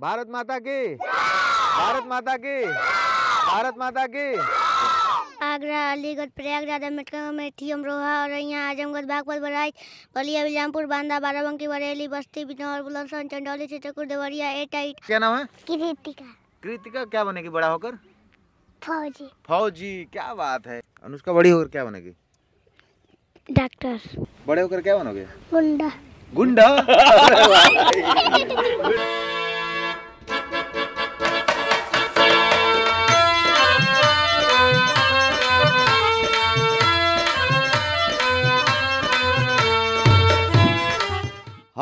भारत माता की भारत माता की भारत माता की आगरा अलीगढ़ प्रयागराज अम्बेडकर अमेठी अमरोहा और यहाँ आजमगढ़ बागपत बराइच बलिया बिलामपुर बांदा बाराबंकी बरेली बस्ती बिजनौर बुलंदसन चंडौली चित्रकूट देवरिया एटाइट क्या नाम है कृतिका कृतिका क्या बनेगी बड़ा होकर फौजी फौजी क्या बात है अनुष्का बड़ी होकर क्या बनेगी डॉक्टर बड़े होकर क्या बनोगे गुंडा गुंडा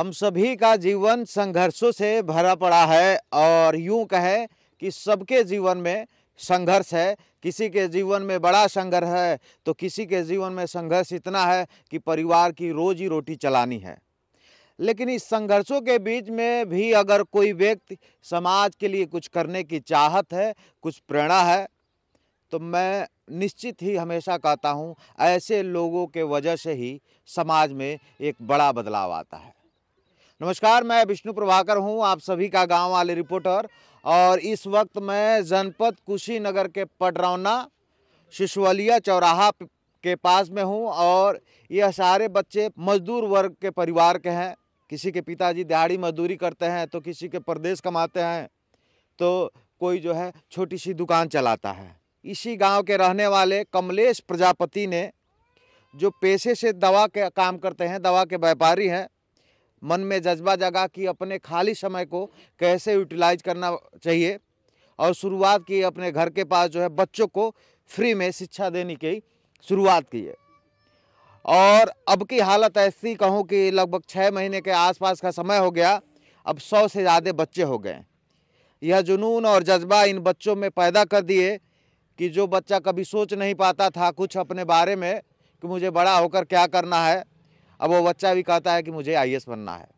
हम सभी का जीवन संघर्षों से भरा पड़ा है और यूं कहें कि सबके जीवन में संघर्ष है किसी के जीवन में बड़ा संघर्ष है तो किसी के जीवन में संघर्ष इतना है कि परिवार की रोजी रोटी चलानी है लेकिन इस संघर्षों के बीच में भी अगर कोई व्यक्ति समाज के लिए कुछ करने की चाहत है कुछ प्रेरणा है तो मैं निश्चित ही हमेशा कहता हूँ ऐसे लोगों के वजह से ही समाज में एक बड़ा बदलाव आता है नमस्कार मैं विष्णु प्रभाकर हूं आप सभी का गांव वाले रिपोर्टर और इस वक्त मैं जनपद कुशीनगर के पडरौना शिशुवलिया चौराहा के पास में हूं और यह सारे बच्चे मजदूर वर्ग के परिवार के हैं किसी के पिताजी दिहाड़ी मजदूरी करते हैं तो किसी के परदेश कमाते हैं तो कोई जो है छोटी सी दुकान चलाता है इसी गांव के रहने वाले कमलेश प्रजापति ने जो पेशे से दवा के काम करते हैं दवा के व्यापारी हैं मन में जज्बा जगा कि अपने खाली समय को कैसे यूटिलाइज करना चाहिए और शुरुआत की अपने घर के पास जो है बच्चों को फ्री में शिक्षा देने की शुरुआत की है और अब की हालत ऐसी कहूँ कि लगभग छः महीने के आसपास का समय हो गया अब सौ से ज़्यादा बच्चे हो गए यह जुनून और जज्बा इन बच्चों में पैदा कर दिए कि जो बच्चा कभी सोच नहीं पाता था कुछ अपने बारे में कि मुझे बड़ा होकर क्या करना है अब वो बच्चा भी कहता है कि मुझे आई बनना है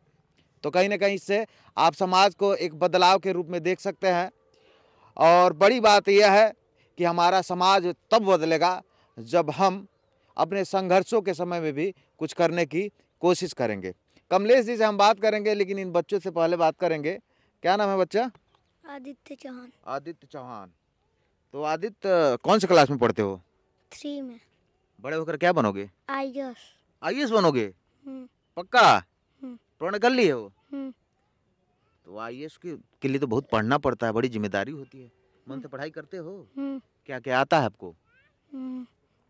तो कहीं ना कहीं इससे आप समाज को एक बदलाव के रूप में देख सकते हैं और बड़ी बात यह है कि हमारा समाज तब बदलेगा जब हम अपने संघर्षों के समय में भी कुछ करने की कोशिश करेंगे कमलेश जी से हम बात करेंगे लेकिन इन बच्चों से पहले बात करेंगे क्या नाम है बच्चा आदित्य चौहान आदित्य चौहान तो आदित्य कौन से क्लास में पढ़ते हो थ्री में बड़े होकर क्या बनोगे आई आई बनोगे हम्म। पक्का हम्म। प्रण कर लिए हो हम्म। तो आई के, के लिए तो बहुत पढ़ना पड़ता है बड़ी जिम्मेदारी होती है मन से पढ़ाई करते हो क्या क्या आता है आपको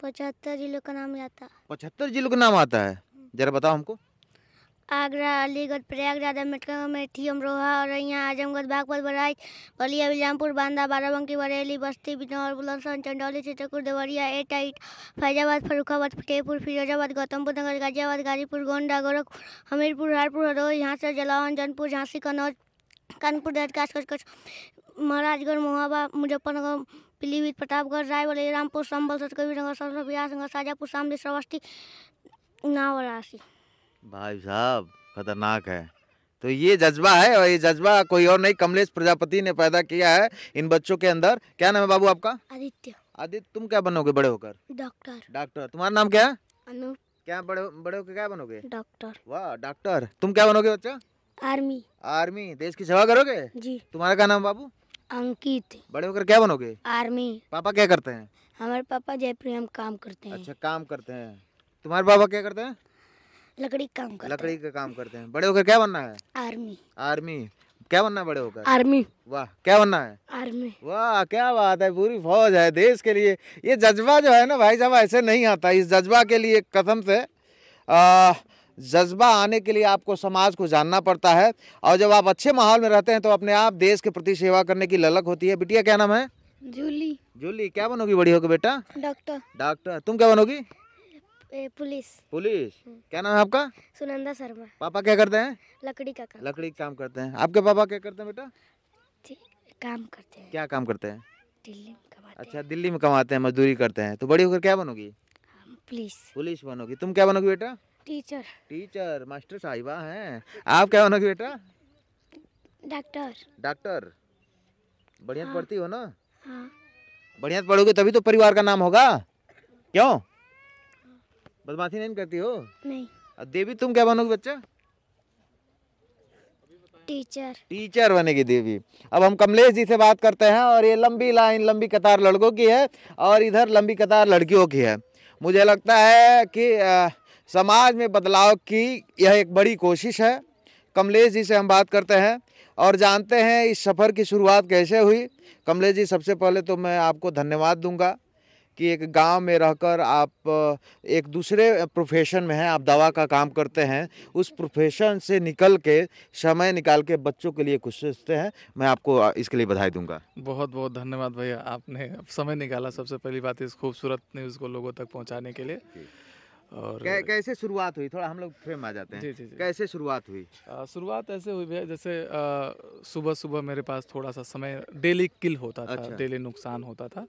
पचहत्तर जिलों का नाम आता पचहत्तर जिलों का नाम आता है जरा बताओ हमको आगरा अलीगढ़ प्रयागराज अम्बेडकर अमेठी अमरोहा और यहाँ आजमगढ़ बागपत बराइच बलिया बिलामपुर बांदा बाराबंकी बरेली बस्ती बिजनौर बुलंदसर चंदौली चित्रकूट देवरिया एटाइट फैजाबाद फरुखाबाद फतेहपुर फिरोजाबाद गौतमबुद्ध नगर गाजियाबाद गाजीपुर गोंडा गोरखपुर हमीरपुर हरपुर हरदोई यहाँ जलावन जौनपुर झांसी कन्नौज कानपुर देहत काशकच महाराजगढ़ मोहाबा मुजफ्फरनगर पीलीभीत प्रतापगढ़ रायबरेली रामपुर संबल सतकबीरनगर सरसों बिहार शाजापुर शामली श्रवस्ती नावरासी भाई साहब खतरनाक है तो ये जज्बा है और ये जज्बा कोई और नहीं कमलेश प्रजापति ने पैदा किया है इन बच्चों के अंदर क्या नाम है बाबू आपका आदित्य आदित्य तुम क्या बनोगे बड़े होकर डॉक्टर डॉक्टर तुम्हारा नाम क्या है अनूप क्या बड़े बड़े होकर क्या बनोगे डॉक्टर वाह डॉक्टर तुम क्या बनोगे बच्चा आर्मी आर्मी देश की सेवा करोगे जी तुम्हारा क्या नाम बाबू अंकित बड़े होकर क्या बनोगे आर्मी पापा क्या करते हैं हमारे पापा जयपुर हम काम करते हैं अच्छा काम करते हैं तुम्हारे पापा क्या करते हैं लकड़ी का काम करते लकड़ी का काम करते हैं बड़े होकर क्या बनना है आर्मी आर्मी क्या बनना है बड़े होकर आर्मी वाह क्या बनना है आर्मी वाह क्या बात है पूरी फौज है देश के लिए ये जज्बा जो है ना भाई साहब ऐसे नहीं आता इस जज्बा के लिए कसम से जज्बा आने के लिए आपको समाज को जानना पड़ता है और जब आप अच्छे माहौल में रहते हैं तो अपने आप देश के प्रति सेवा करने की ललक होती है बिटिया क्या नाम है जूली जूली क्या बनोगी बड़ी होकर बेटा डॉक्टर डॉक्टर तुम क्या बनोगी पुलिस पुलिस हम्म। क्या नाम है आपका सुनंदा शर्मा पापा क्या करते हैं लकड़ी का काम लकड़ी का काम करते हैं आपके पापा क्या करते हैं बेटा काम करते हैं क्या काम करते हैं दिल्ली में कमाते अच्छा दिल्ली में कमाते हैं मजदूरी करते हैं तो बड़ी होकर क्या बनोगी पुलिस पुलिस बनोगी तुम क्या बनोगी बेटा टीचर टीचर मास्टर साहिबा हैं आप क्या बनोगी बेटा डॉक्टर डॉक्टर बढ़िया हाँ। पढ़ती हो ना हाँ। बढ़िया पढ़ोगे तभी तो परिवार का नाम होगा क्यों बदमाशी नहीं करती हो नहीं देवी तुम क्या बनोगे बच्चा टीचर टीचर बनेगी देवी अब हम कमलेश जी से बात करते हैं और ये लंबी लाइन लंबी कतार लड़कों की है और इधर लंबी कतार लड़कियों की है मुझे लगता है कि आ, समाज में बदलाव की यह एक बड़ी कोशिश है कमलेश जी से हम बात करते हैं और जानते हैं इस सफ़र की शुरुआत कैसे हुई कमलेश जी सबसे पहले तो मैं आपको धन्यवाद दूंगा कि एक गांव में रहकर आप एक दूसरे प्रोफेशन में हैं आप दवा का काम करते हैं उस प्रोफेशन से निकल के समय निकाल के बच्चों के लिए कुछ सोचते हैं मैं आपको इसके लिए बधाई दूंगा बहुत बहुत धन्यवाद भैया आपने समय निकाला सबसे पहली बात इस खूबसूरत न्यूज़ को लोगों तक पहुँचाने के लिए और कै, कैसे शुरुआत हुई थोड़ा हम लोग फ्रेम आ जाते हैं जी जी, जी। कैसे शुरुआत हुई शुरुआत ऐसे हुई भैया जैसे सुबह सुबह मेरे पास थोड़ा सा समय डेली किल होता अच्छा। था डेली नुकसान होता था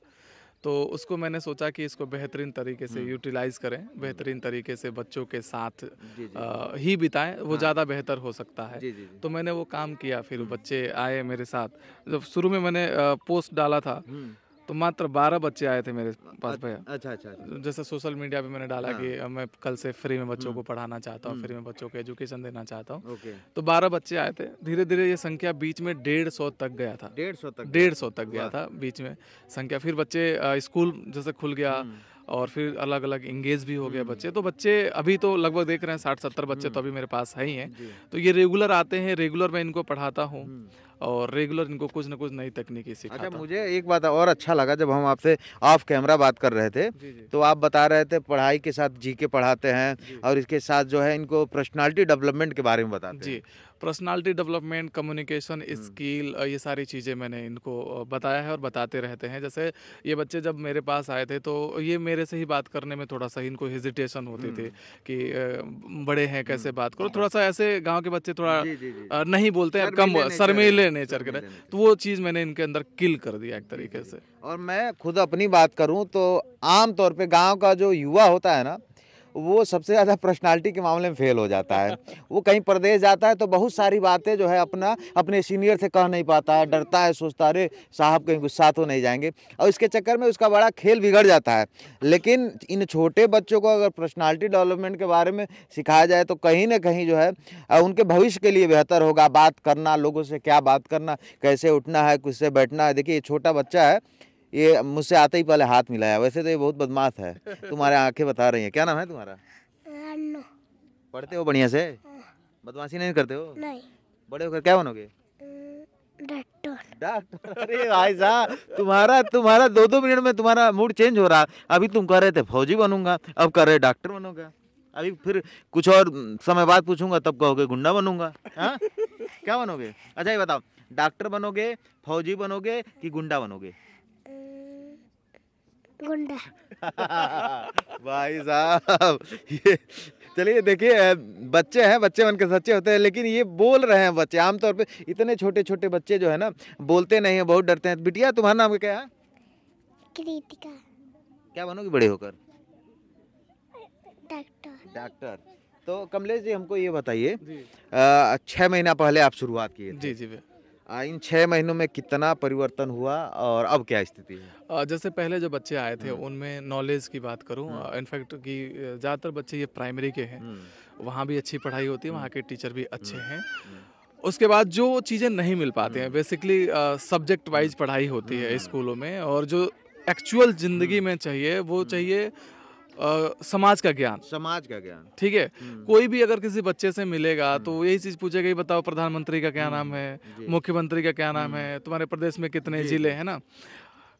तो उसको मैंने सोचा कि इसको बेहतरीन तरीके से यूटिलाइज हम्म। करें हम्म। बेहतरीन तरीके से बच्चों के साथ जी जी। आ, ही बिताएं वो हाँ। ज़्यादा बेहतर हो सकता है जी तो मैंने वो काम किया फिर हम्म। बच्चे आए मेरे साथ जब शुरू में मैंने पोस्ट डाला था तो मात्र बारह बच्चे आए थे मेरे पास अच्छा, भैया अच्छा, अच्छा अच्छा जैसे सोशल मीडिया पे मैंने डाला हाँ। कि मैं कल से फ्री में बच्चों को हम्म। पढ़ाना चाहता हूँ फ्री में हम्म। बच्चों को एजुकेशन देना चाहता हूँ तो बारह बच्चे आए थे धीरे धीरे ये संख्या बीच में डेढ़ सौ तक गया था डेढ़ सौ तक डेढ़ सौ तक गया था बीच में संख्या फिर बच्चे स्कूल जैसे खुल गया हम्म। और फिर अलग अलग इंगेज भी हो गए हम्म। बच्चे तो बच्चे अभी तो लगभग देख रहे हैं साठ सत्तर बच्चे तो हम्म। अभी मेरे पास है ही हैं तो ये रेगुलर आते हैं रेगुलर मैं इनको पढ़ाता हूँ हम्म। और रेगुलर इनको कुछ ना कुछ नई तकनीकी अच्छा, सिखाता अच्छा मुझे एक बात और अच्छा लगा जब हम आपसे ऑफ कैमरा बात कर रहे थे जी जी। तो आप बता रहे थे पढ़ाई के साथ जी के पढ़ाते हैं और इसके साथ जो है इनको पर्सनालिटी डेवलपमेंट के बारे में बताते जी पर्सनालिटी डेवलपमेंट कम्युनिकेशन स्किल ये सारी चीज़ें मैंने इनको बताया है और बताते रहते हैं जैसे ये बच्चे जब मेरे पास आए थे तो ये मेरे से ही बात करने में थोड़ा सा इनको हेजिटेशन होती थी हम्म। कि बड़े हैं कैसे हम्म। बात करो हाँ। थोड़ा सा ऐसे गाँव के बच्चे थोड़ा जी, जी, जी। नहीं बोलते हैं कम शर्मीले नेचर के तो वो चीज़ मैंने इनके अंदर किल कर दिया एक तरीके से और मैं खुद अपनी बात करूँ तो आमतौर पर गाँव का जो युवा होता है ना वो सबसे ज़्यादा पर्सनालिटी के मामले में फेल हो जाता है वो कहीं प्रदेश जाता है तो बहुत सारी बातें जो है अपना अपने सीनियर से कह नहीं पाता है डरता है सोचता अरे साहब कहीं गुस्सा तो नहीं जाएंगे और इसके चक्कर में उसका बड़ा खेल बिगड़ जाता है लेकिन इन छोटे बच्चों को अगर पर्सनैलिटी डेवलपमेंट के बारे में सिखाया जाए तो कहीं ना कहीं जो है उनके भविष्य के लिए बेहतर होगा बात करना लोगों से क्या बात करना कैसे उठना है किससे बैठना है देखिए ये छोटा बच्चा है ये मुझसे आते ही पहले हाथ मिलाया वैसे तो ये बहुत बदमाश है तुम्हारे आंखें बता रही हैं क्या नाम है तुम्हारा पढ़ते हो बढ़िया से हाँ। बदमाशी नहीं करते हो नहीं बड़े होकर क्या बनोगे हम्म, डॉक्टर अरे भाई साहब तुम्हारा तुम्हारा दो दो मिनट में तुम्हारा मूड चेंज हो रहा अभी तुम कह रहे थे फौजी बनूंगा अब कह रहे डॉक्टर बनूंगा अभी फिर कुछ और समय बाद पूछूंगा तब कहोगे गुंडा बनूंगा हाँ? क्या बनोगे अच्छा ये बताओ डॉक्टर बनोगे फौजी बनोगे कि गुंडा बनोगे गुंडा भाई साहब ये चलिए देखिए बच्चे हैं बच्चे मन के सच्चे होते हैं लेकिन ये बोल रहे हैं बच्चे आमतौर पे इतने छोटे छोटे बच्चे जो है ना बोलते नहीं है बहुत डरते हैं बिटिया तुम्हारा नाम क्या है कृतिका क्या बनोगी बड़े होकर डॉक्टर डॉक्टर तो कमलेश जी हमको ये बताइए छः महीना पहले आप शुरुआत किए जी जी इन छः महीनों में कितना परिवर्तन हुआ और अब क्या स्थिति है जैसे पहले जो बच्चे आए थे हम्म। उनमें नॉलेज की बात करूं इनफैक्ट हम्म। कि ज़्यादातर बच्चे ये प्राइमरी के हैं हम्म। वहाँ भी अच्छी पढ़ाई होती है वहाँ के टीचर भी अच्छे हैं उसके बाद जो चीज़ें नहीं मिल पाते हैं बेसिकली सब्जेक्ट वाइज पढ़ाई होती है स्कूलों में और जो एक्चुअल ज़िंदगी में चाहिए वो चाहिए समाज का ज्ञान समाज का ज्ञान ठीक है हम्म। कोई भी अगर किसी बच्चे से मिलेगा हम्म। तो यही चीज पूछेगा बताओ प्रधानमंत्री का क्या हम्म। नाम है मुख्यमंत्री का क्या नाम है तुम्हारे प्रदेश में कितने जिले है ना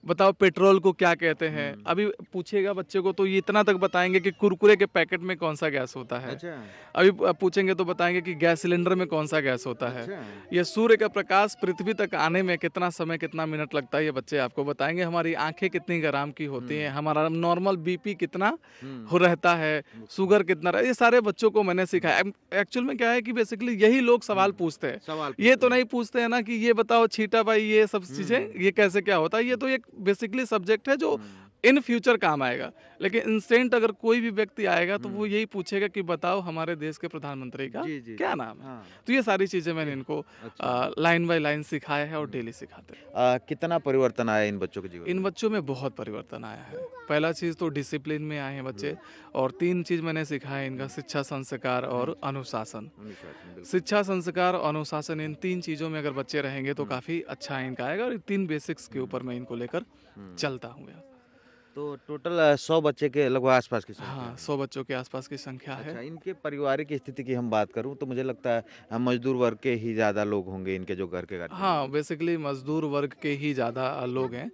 बताओ पेट्रोल को क्या कहते हैं हम्म। अभी पूछेगा बच्चे को तो ये इतना तक बताएंगे कि कुरकुरे के पैकेट में कौन सा गैस होता है अच्छा। अभी पूछेंगे तो बताएंगे कि गैस सिलेंडर में कौन सा गैस होता अच्छा। है यह सूर्य का प्रकाश पृथ्वी तक आने में कितना समय कितना मिनट लगता है ये बच्चे आपको बताएंगे हमारी आंखें कितनी गराम की होती हम्म। है हमारा नॉर्मल बीपी कितना हम्म। हो रहता है शुगर कितना ये सारे बच्चों को मैंने सिखाया एक्चुअल में क्या है कि बेसिकली यही लोग सवाल पूछते हैं ये तो नहीं पूछते है ना कि ये बताओ छीटा भाई ये सब चीजें ये कैसे क्या होता है ये तो एक बेसिकली सब्जेक्ट है जो हम्म। इन फ्यूचर काम आएगा लेकिन इंस्टेंट अगर कोई भी व्यक्ति आएगा तो वो हम्म। यही पूछेगा कि बताओ हमारे देश के प्रधानमंत्री का जी, जी, क्या नाम है हाँ। तो ये सारी चीजें मैंने इनको अच्छा। लाइन बाय लाइन सिखाया है और डेली सिखाते हैं कितना परिवर्तन आया इन बच्चों के जीवन इन बच्चों में बहुत परिवर्तन आया है पहला चीज तो डिसिप्लिन में आए हैं बच्चे हम्म। और तीन चीज मैंने सिखाया इनका शिक्षा संस्कार और हम्म। अनुशासन शिक्षा संस्कार और अनुशासन इन तीन चीजों में अगर बच्चे रहेंगे तो काफी अच्छा इनका आएगा और तीन बेसिक्स के ऊपर मैं इनको लेकर चलता हूँ तो टोटल सौ बच्चे के लगभग आसपास की हाँ सौ बच्चों के आसपास की संख्या अच्छा, है इनके पारिवारिक स्थिति की हम बात करूं तो मुझे लगता है मजदूर वर्ग के ही ज़्यादा लोग होंगे इनके जो घर के घर हाँ बेसिकली मजदूर वर्ग के ही ज़्यादा हाँ। लोग हैं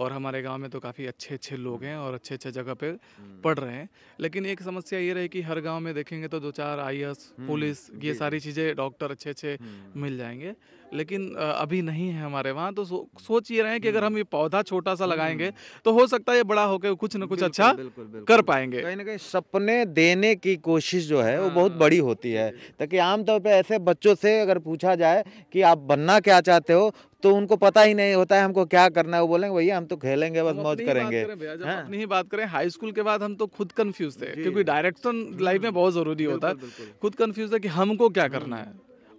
और हमारे गाँव में तो काफ़ी अच्छे अच्छे लोग हाँ। हैं और अच्छे अच्छे जगह पे हम्म। पढ़ रहे हैं लेकिन एक समस्या ये रही कि हर गाँव में देखेंगे तो दो चार आई हम्म, पुलिस ये सारी चीज़ें डॉक्टर अच्छे अच्छे हम्म। मिल जाएंगे लेकिन अभी नहीं है हमारे वहाँ तो सो, हम्म। सोच ये रहे हैं कि अगर हम ये हम्म। पौधा छोटा सा लगाएंगे हम्म। तो हो सकता है ये बड़ा होकर कुछ ना कुछ अच्छा बिल्कुल, बिल्कुल, कर पाएंगे कहीं ना कहीं सपने देने की कोशिश जो है वो हाँ, बहुत हाँ। बड़ी होती है ताकि आमतौर पर ऐसे बच्चों से अगर पूछा जाए कि आप बनना क्या चाहते हो तो उनको पता ही नहीं होता है हमको क्या करना है वो बोलेंगे भैया हम तो खेलेंगे बस मौज करेंगे हाँ। अपनी ही बात करें हाई स्कूल के बाद हम तो खुद कंफ्यूज थे क्योंकि डायरेक्शन लाइफ में बहुत जरूरी होता है खुद कंफ्यूज है कि हमको क्या करना है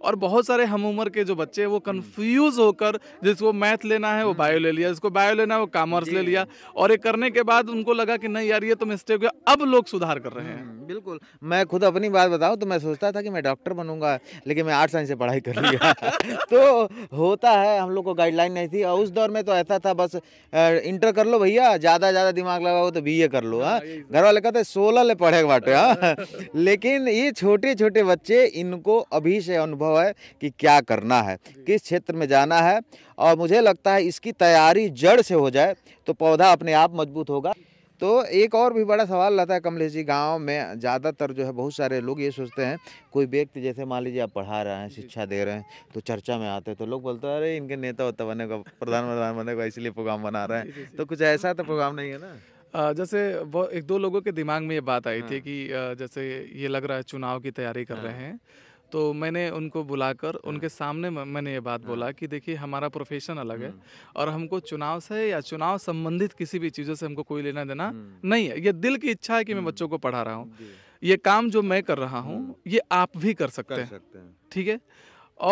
और बहुत सारे हम उम्र के जो बच्चे हैं वो कंफ्यूज होकर जिसको मैथ लेना है वो बायो हम्म। ले लिया जिसको बायो लेना है वो कॉमर्स ले लिया और ये करने के बाद उनको लगा कि नहीं यार ये तो मिस्टेक है अब लोग सुधार कर रहे हैं हम्म, बिल्कुल मैं खुद अपनी बात बताऊं तो मैं सोचता था कि मैं डॉक्टर बनूंगा लेकिन मैं आर्ट साइंस से पढ़ाई कर लिया तो होता है हम लोग को गाइडलाइन नहीं थी और उस दौर में तो ऐसा था बस इंटर कर लो भैया ज़्यादा ज़्यादा दिमाग लगाओ तो बी कर लो हाँ, हाँ घर वाले कहते सोलह ले पढ़े बाटे हाँ लेकिन ये छोटे छोटे बच्चे इनको अभी से अनुभव है कि क्या करना है किस क्षेत्र में जाना है और मुझे लगता है इसकी तैयारी जड़ से हो जाए तो पौधा अपने आप मजबूत होगा तो एक और भी बड़ा सवाल रहता है कमलेश जी गाँव में ज़्यादातर जो है बहुत सारे लोग ये सोचते हैं कोई व्यक्ति जैसे मान लीजिए आप पढ़ा रहे हैं शिक्षा दे रहे हैं तो चर्चा में आते हैं तो लोग बोलते हैं अरे इनके नेता होता बने का प्रधान प्रधान बने का इसलिए प्रोग्राम बना रहे हैं तो कुछ ऐसा तो प्रोग्राम नहीं है ना जैसे वो एक दो लोगों के दिमाग में ये बात आई थी हाँ। कि जैसे ये लग रहा है चुनाव की तैयारी कर हाँ। रहे हैं तो मैंने उनको बुलाकर हाँ। उनके सामने मैंने ये बात बोला हाँ। कि देखिए हमारा प्रोफेशन अलग है हम्म। और हमको चुनाव से या चुनाव संबंधित किसी भी चीज़ों से हमको कोई लेना देना हम्म। नहीं है ये दिल की इच्छा है कि मैं हम्म। बच्चों को पढ़ा रहा हूँ ये काम जो मैं कर रहा हूँ ये आप भी कर सकते हैं ठीक है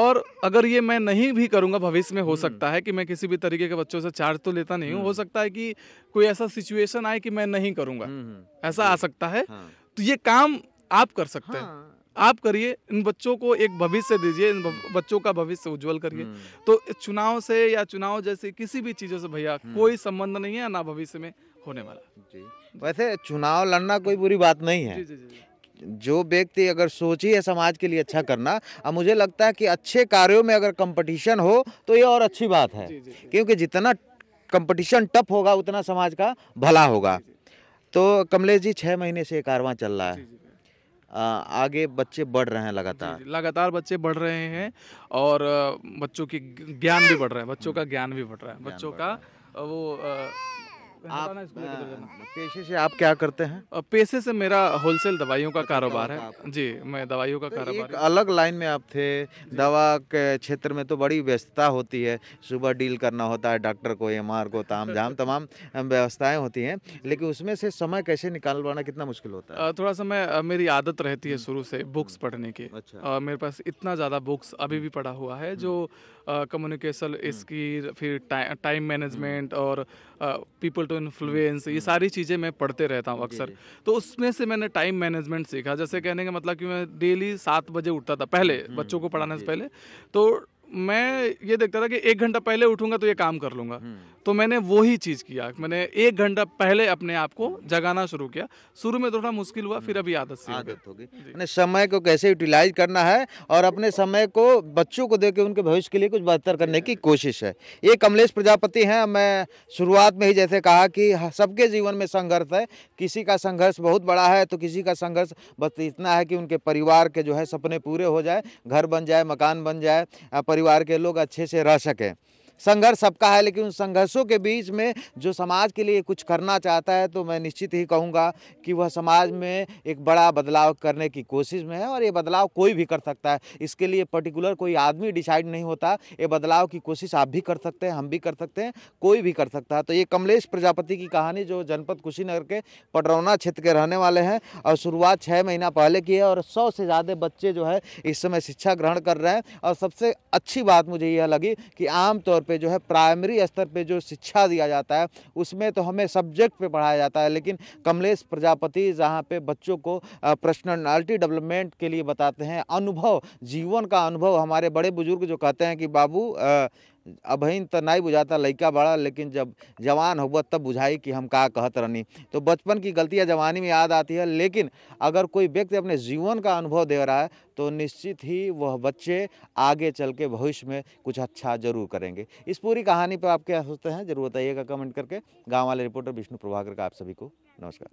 और अगर ये मैं नहीं भी करूँगा भविष्य में हो सकता है कि मैं किसी भी तरीके के बच्चों से चार्ज तो लेता नहीं हूँ हो सकता है कि कोई ऐसा सिचुएशन आए कि मैं नहीं करूँगा ऐसा आ सकता है हाँ। तो ये काम आप कर सकते हैं आप करिए इन बच्चों को एक भविष्य दीजिए इन बच्चों का भविष्य उज्जवल करिए हम्म। तो चुनाव से या चुनाव जैसे किसी भी चीज़ों से भैया हम्म। कोई संबंध नहीं है ना भविष्य में होने वाला जी वैसे चुनाव लड़ना कोई बुरी बात नहीं है जी जी जी जो व्यक्ति अगर सोची है समाज के लिए अच्छा करना अब मुझे लगता है कि अच्छे कार्यों में अगर कंपटीशन हो तो ये और अच्छी बात है जी, जी, जी। क्योंकि जितना कंपटीशन टफ होगा उतना समाज का भला होगा तो कमलेश जी छः महीने से ये कारवा चल रहा है आगे बच्चे बढ़ रहे हैं लगातार लगातार बच्चे बढ़ रहे हैं और बच्चों की ज्ञान भी बढ़ रहा है बच्चों का ज्ञान भी बढ़ रहा है बच्चों का वो आप हाँ, हाँ, पेशे से आप क्या करते हैं पेशे से मेरा होलसेल दवाइयों का कारोबार है जी मैं दवाइयों का तो कारोबार अलग लाइन में आप थे दवा के क्षेत्र में तो बड़ी व्यस्तता होती है सुबह डील करना होता है डॉक्टर को एम को ताम झाम तमाम व्यवस्थाएं होती हैं लेकिन उसमें से समय कैसे निकाल पाना कितना मुश्किल होता है थोड़ा सा मैं मेरी आदत रहती है हम्म। शुरू से बुक्स हम्म। पढ़ने की अच्छा। मेरे पास इतना ज़्यादा बुक्स अभी भी पढ़ा हुआ है जो हम्म। कम्युनिकेशन इसकी फिर टाइम मैनेजमेंट और पीपल ऑटो इन्फ्लुएंस ये हम्म। सारी चीज़ें मैं पढ़ते रहता हूँ अक्सर तो उसमें से मैंने टाइम मैनेजमेंट सीखा जैसे कहने का मतलब कि मैं डेली सात बजे उठता था पहले हम्म, बच्चों को पढ़ाने से पहले तो मैं ये देखता था कि एक घंटा पहले उठूंगा तो ये काम कर लूंगा हम्म। तो मैंने वो ही चीज़ किया मैंने एक घंटा पहले अपने आप को जगाना शुरू किया शुरू में थोड़ा मुश्किल हुआ फिर हम्म। अभी आदत सी आदत होगी मैंने समय को कैसे यूटिलाइज करना है और अपने समय को बच्चों को देके उनके भविष्य के लिए कुछ बेहतर करने की कोशिश है ये कमलेश प्रजापति हैं मैं शुरुआत में ही जैसे कहा कि सबके जीवन में संघर्ष है किसी का संघर्ष बहुत बड़ा है तो किसी का संघर्ष बस इतना है कि उनके परिवार के जो है सपने पूरे हो जाए घर बन जाए मकान बन जाए परिवार परिवार के लोग अच्छे से रह सकें संघर्ष सबका है लेकिन उन संघर्षों के बीच में जो समाज के लिए कुछ करना चाहता है तो मैं निश्चित ही कहूँगा कि वह समाज में एक बड़ा बदलाव करने की कोशिश में है और ये बदलाव कोई भी कर सकता है इसके लिए पर्टिकुलर कोई आदमी डिसाइड नहीं होता ये बदलाव की कोशिश आप भी कर सकते हैं हम भी कर सकते हैं कोई भी कर सकता है तो ये कमलेश प्रजापति की कहानी जो जनपद कुशीनगर के पटरौना क्षेत्र के रहने वाले हैं और शुरुआत छः महीना पहले की है और सौ से ज़्यादा बच्चे जो है इस समय शिक्षा ग्रहण कर रहे हैं और सबसे अच्छी बात मुझे यह लगी कि आमतौर पे जो है प्राइमरी स्तर पे जो शिक्षा दिया जाता है उसमें तो हमें सब्जेक्ट पे पढ़ाया जाता है लेकिन कमलेश प्रजापति जहाँ पे बच्चों को पर्सनैलिटी डेवलपमेंट के लिए बताते हैं अनुभव जीवन का अनुभव हमारे बड़े बुजुर्ग जो कहते हैं कि बाबू अभिन तो नहीं बुझाता लड़का बड़ा लेकिन जब जवान हुआ तब बुझाई कि हम का कहत रहनी तो बचपन की गलतियाँ जवानी में याद आती है लेकिन अगर कोई व्यक्ति अपने जीवन का अनुभव दे रहा है तो निश्चित ही वह बच्चे आगे चल के भविष्य में कुछ अच्छा जरूर करेंगे इस पूरी कहानी पर आप क्या सोचते हैं जरूर बताइएगा कमेंट करके गाँव वाले रिपोर्टर विष्णु प्रभाकर का आप सभी को नमस्कार